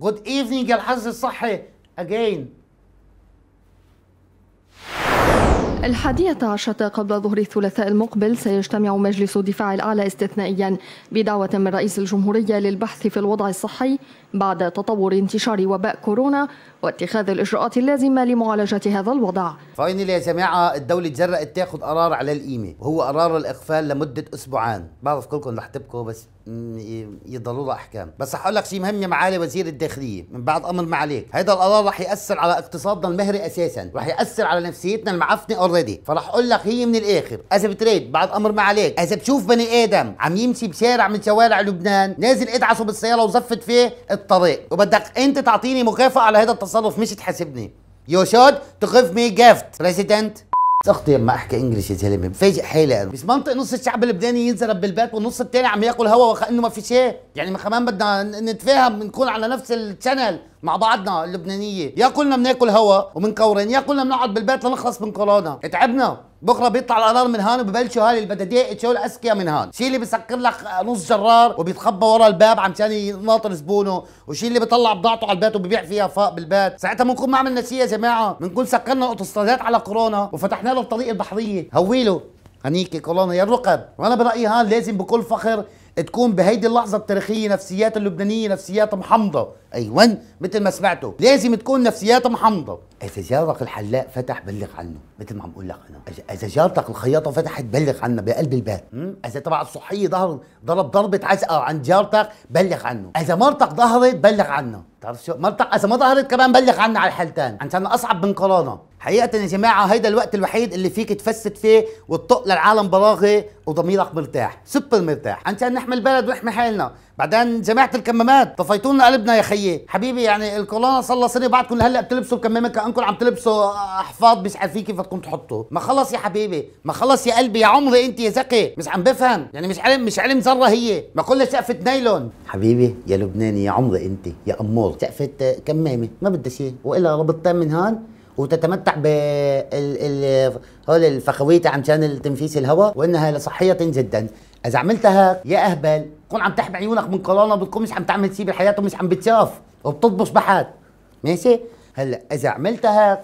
جود ايفنينج يا الحظ الصحي اجين الحادية عشرة قبل ظهر الثلاثاء المقبل سيجتمع مجلس الدفاع الأعلى استثنائيا بدعوة من رئيس الجمهورية للبحث في الوضع الصحي بعد تطور انتشار وباء كورونا واتخاذ الإجراءات اللازمة لمعالجة هذا الوضع فاينل يا جماعة الدولة تجرأت تاخذ قرار على القيمة وهو قرار الإقفال لمدة أسبوعان بعرف كلكم رح تبكوا بس يضلوا له احكام بس رح اقول لك شيء مهم يا معالي وزير الداخليه من بعد امر ما عليك، هذا القرار رح ياثر على اقتصادنا المهري اساسا رح ياثر على نفسيتنا المعفنه اوريدي فرح اقول لك هي من الاخر اذا بتريد بعد امر ما عليك، اذا بتشوف بني ادم عم يمشي بشارع من شوارع لبنان نازل ادعسه بالسياره وزفت فيه الطريق وبدك انت تعطيني مكافاه على هذا التصرف مش تحاسبني يو شود تو جيف مي جيفت بريزيدنت اختي لما احكي انجلش يا زلمه بفاجئ حالي انا مش منطق نص الشعب اللبناني ينزرب بالبيت والنص الثاني عم ياكل هوا وكانه ما في شيء يعني ما كمان بدنا نتفاهم نكون على نفس التشانل مع بعضنا اللبنانيه يا كلنا بناكل هوا ومنكورن يا كلنا بنقعد بالبيت لنخلص من كورونا تعبنا بكره بيطلع القرار من هون وببلشوا هاي البدداء تشو الاذكياء من هون شي اللي بسكر لك نص جرار وبيتخبى ورا الباب عمشان يناطر زبونه وشي اللي بيطلع بضاعته على البيت وببيع فيها فاق بالبيت ساعتها بنكون ما عملنا شيء يا جماعه بنكون سكرنا الاوتوستادات على كورونا وفتحنا له الطريق البحريه هويله هنيك كورونا يا الرقب وانا برايي هان لازم بكل فخر تكون بهيدي اللحظه التاريخيه نفسيات اللبنانيه نفسيات محمضه ايوان مثل ما سمعتوا لازم تكون نفسيات محمضه اذا جارك الحلاق فتح بلغ عنه مثل ما عم بقول لك انا اذا جارتك الخياطه فتحت بلغ عنها بقلب الباب اذا تبع الصحيه ظهر ضرب ضربه عزقه عند جارتك بلغ عنه اذا مرتك ظهرت بلغ عنها تعرف شو ما اذا ما ظهرت كمان بلغ عنا على الحالتين عشان اصعب من كورونا، حقيقه يا جماعه هيدا الوقت الوحيد اللي فيك تفسد فيه وتطق للعالم براغي وضميرك مرتاح سوبر مرتاح عشان نحمي البلد ونحمي حالنا بعدين جماعه الكمامات طفيتوا لنا قلبنا يا خيي حبيبي يعني الكورونا صار لها سنه بعدكم هلا بتلبسوا الكمامه كانكم عم تلبسوا احفاض مش عارفين كيف بدكم تحطوا ما خلص يا حبيبي ما خلص يا قلبي يا عمري انت يا ذكي مش عم بفهم يعني مش علم مش علم ذره هي ما كلها سقفه نايلون حبيبي يا لبناني يا عمري انت يا امور الامور سقفه كمامه ما بدها شيء والا ربطتين من هون وتتمتع ب هول الفخويته شان تنفيس الهواء وانها لصحيه جدا اذا عملتها هيك يا اهبل كون عم تحمي عيونك من كورونا بتكون مش عم تعمل شيء بالحياه ومش عم بتشاف وبتطبش بحات ماشي هلا اذا عملتها هيك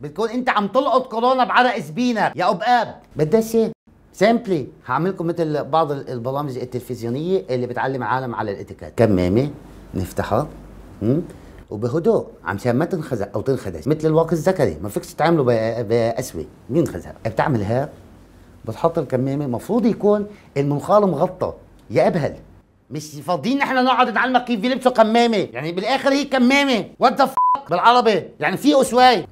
بتكون انت عم تلقط كورونا بعرق سبينك يا ابقاب بدها شيء سامبلي هعملكم مثل بعض البرامج التلفزيونيه اللي بتعلم عالم على الاتيكيت كمامه نفتحها وبهدوء عشان ما تنخزق او تنخدش مثل الواقي الذكري ما فيكش تعامله بقسوه بينخزق إيه هيك بتحط الكمامه المفروض يكون المنخار مغطى يا ابهل مش فاضيين احنا نقعد نعلمك كيف يلبسوا كمامه يعني بالاخر هي كمامه وات ذا بالعربي يعني في اسواي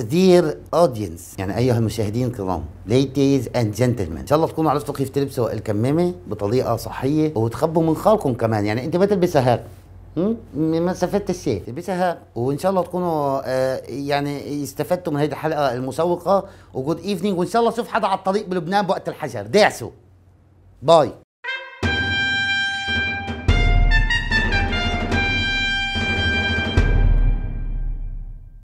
دير اودينس يعني ايها المشاهدين الكرام ليديز اند جنتلمان ان شاء الله تكونوا عرفتوا كيف تلبسوا الكمامه بطريقه صحيه وتخبوا منخالكم كمان يعني انت ما تلبسها هيك ما استفدتش شيء البسها وان شاء الله تكونوا آه يعني استفدتوا من هذه الحلقه المسوقه وجود ايفنينج وان شاء الله اشوف حدا على الطريق بلبنان بوقت الحجر دعسوا باي